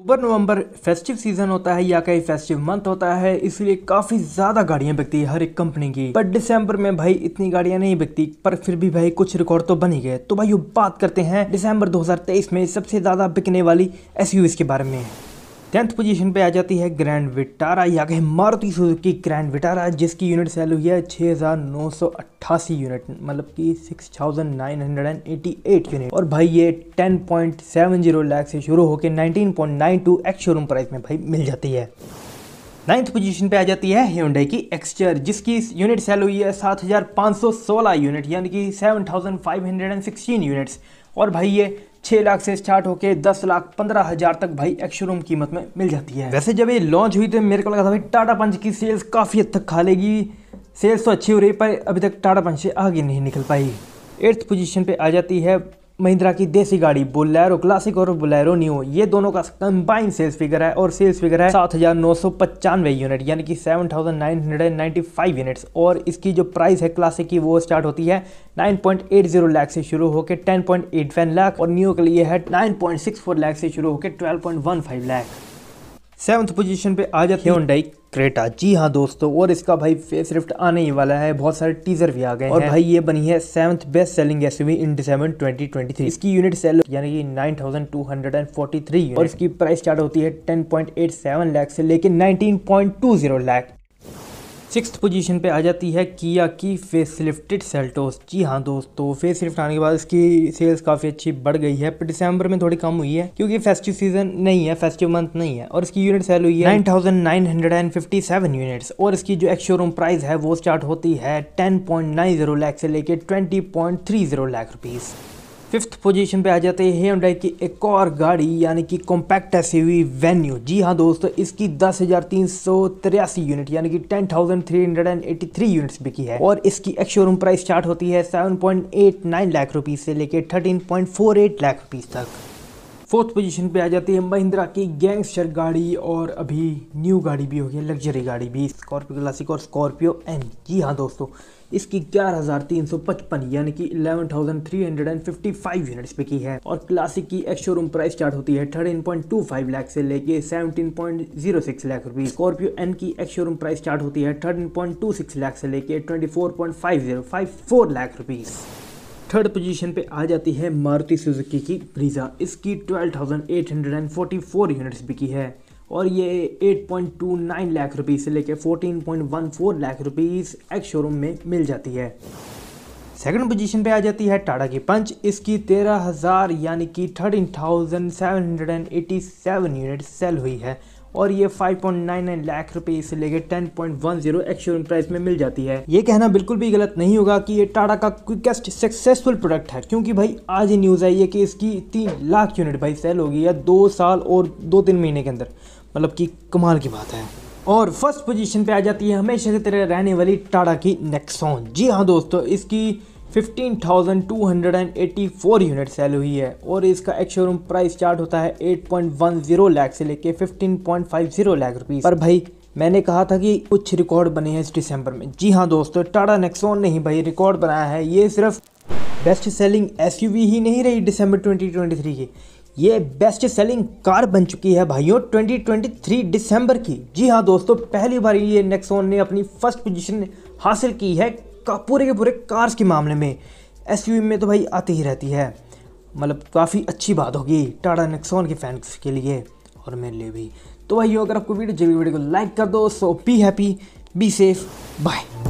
अक्टूबर नवंबर festive season होता है या कहीं फेस्टिव मंथ होता है इसलिए काफी ज्यादा गाड़ियां बिकती है हर एक कंपनी की बट दिसंबर में भाई इतनी गाड़ियां नहीं बिकती पर फिर भी भाई कुछ रिकॉर्ड तो बनी गए तो भाई बात करते हैं दिसंबर 2023 में सबसे ज्यादा बिकने वाली एस के बारे में टेंथ पोजीशन पे आ जाती है ग्रैंड विटारा या कहें मारुति सुजुकी ग्रैंड विटारा जिसकी यूनिट सेल हुई है छः हज़ार नौ सौ अट्ठासी यूनिट मतलब कि six thousand nine hundred and eighty eight unit और भाई ये ten point seven zero lakh से शुरू होकर nineteen point nine two ex showroom price में भाई मिल जाती है नाइन्थ पोजीशन पे आ जाती है ह्यूंडई की एक्सचर जिसकी यूनिट सेल हुई है 7,516 यूनिट यानी कि 7,516 यूनिट्स और भाई ये छः लाख से स्टार्ट होकर दस लाख पंद्रह हज़ार तक भाई एक्शोरूम कीमत में मिल जाती है वैसे जब ये लॉन्च हुई तो मेरे को लगा था भाई टाटा पंच की सेल्स काफ़ी हद तक खा लेगी सेल्स तो अच्छी हो रही पर अभी तक टाटा पंच से आगे नहीं निकल पाई एट्थ पोजीशन पे आ जाती है महिंद्रा की देसी गाड़ी बुलेरो क्लासिक और बुलेरो न्यू ये दोनों का कंबाइन सेल्स फिगर है और सेल्स फिगर है सात हजार नौ सौ पचानवे यूनिट यानी कि seven thousand nine hundred and ninety five units और इसकी जो प्राइस है क्लासिक की वो स्टार्ट होती है nine point eight zero lakh से शुरू होकर ten point eight five lakh और न्यू के लिए है nine point six four lakh से शुरू होकर twelve point one five lakh seventh position पे आ जाते हैं क्रेटा जी हाँ दोस्तों और इसका भाई फेस लिफ्ट आने ही वाला है बहुत सारे टीजर भी आ गए और भाई ये बनी है seventh best selling SUV in December 2023 इसकी यूनिट सेल यानी कि 9243 और इसकी प्राइस स्टार्ट होती है 10.87 लाख से टू 19.20 लाख सिक्स पोजीशन पे आ जाती है किया की फेस लिफ्टेड सेल्टोस जी हाँ दोस्तों फेस लिफ्ट आने के बाद इसकी सेल्स काफ़ी अच्छी बढ़ गई है पर दिसंबर में थोड़ी कम हुई है क्योंकि फेस्टिव सीजन नहीं है फेस्टिव मंथ नहीं है और इसकी यूनिट सेल हुई है nine thousand nine hundred and fifty seven units और इसकी जो एक्स शोरूम प्राइस है वो स्टार्ट होती है ten point nine zero lakh से लेकर twenty point three zero lakh rupees fifth position पे आ जाते हैं हेमडाई की एक और गाड़ी यानी कि कॉम्पैक्ट एस वेन्यू जी हाँ दोस्तों इसकी दस हज़ार तीन सौ तिरासी यूनिट यानी कि ten thousand three hundred and eighty three units बिकी है और इसकी एक शोरूम प्राइस स्टार्ट होती है seven point eight nine lakh rupees से लेकर thirteen point four eight lakh rupees तक फोर्थ पोजीशन पे आ जाती है महिंद्रा की गैंगस्टर गाड़ी और अभी न्यू गाड़ी भी हो गई लग्जरी गाड़ी भी स्कॉर्पियो क्लासिक और स्कॉर्पियो एन जी हाँ दोस्तों इसकी ग्यारह हज़ार तीन सौ पचपन यानी कि eleven thousand three hundred and fifty five units पे की है और क्लासिक की एक्स शोरूम प्राइस स्टार्ट होती है thirteen point two five lakh से लेके seventeen point zero six lakh रुपये स्कॉर्पियो एन की एक्स शोरूम प्राइस स्टार्ट होती है thirteen point two six lakh से लेके twenty four point five zero five four lakh rupees third position पे आ जाती है मारुति सुजुकी की ब्रीजा इसकी 12,844 यूनिट्स बिकी है और ये 8.29 लाख रुपीज़ से लेकर 14.14 लाख रुपीज़ एक्स शोरूम में मिल जाती है सेकंड पोजीशन पे आ जाती है टाटा की पंच इसकी 13,000 यानी कि 13,787 यूनिट सेल हुई है और ये 5.99 लाख रुपए से लेके 10.10 एक्शोरूम प्राइस में मिल जाती है ये कहना बिल्कुल भी गलत नहीं होगा कि ये टाटा का क्विकेस्ट सक्सेसफुल प्रोडक्ट है क्योंकि भाई आज ही न्यूज़ आई है कि इसकी तीन लाख यूनिट भाई सेल होगी या दो साल और दो तीन महीने के अंदर मतलब कि कमाल की बात है और फर्स्ट पोजीशन पे आ जाती है हमेशा से तरह रहने वाली टाटा की नेक्सॉन जी हाँ दोस्तों इसकी 15,284 यूनिट सेल हुई है और इसका एक्स शोरूम प्राइस स्टार्ट होता है 8.10 लाख से लेके 15.50 लाख रुपीस पर भाई मैंने कहा था कि कुछ रिकॉर्ड बने हैं इस दिसंबर में जी हाँ दोस्तों टाटा नेक्सोन ने ही भाई रिकॉर्ड बनाया है ये सिर्फ बेस्ट सेलिंग एस ही नहीं रही दिसंबर 2023 की ये बेस्ट सेलिंग कार बन चुकी है भाइयों 2023 दिसंबर की जी हाँ दोस्तों पहली बार ये नेक्सोन ने अपनी फर्स्ट पोजीशन हासिल की है का पूरे के पूरे कार्स के मामले में एस में तो भाई आती ही रहती है मतलब काफ़ी अच्छी बात होगी टाटा नेक्सोन के फैंस के लिए और मेरे लिए भी तो भाई अगर आपको वीडियो जल्दी वीडियो को लाइक कर दो so be happy be safe bye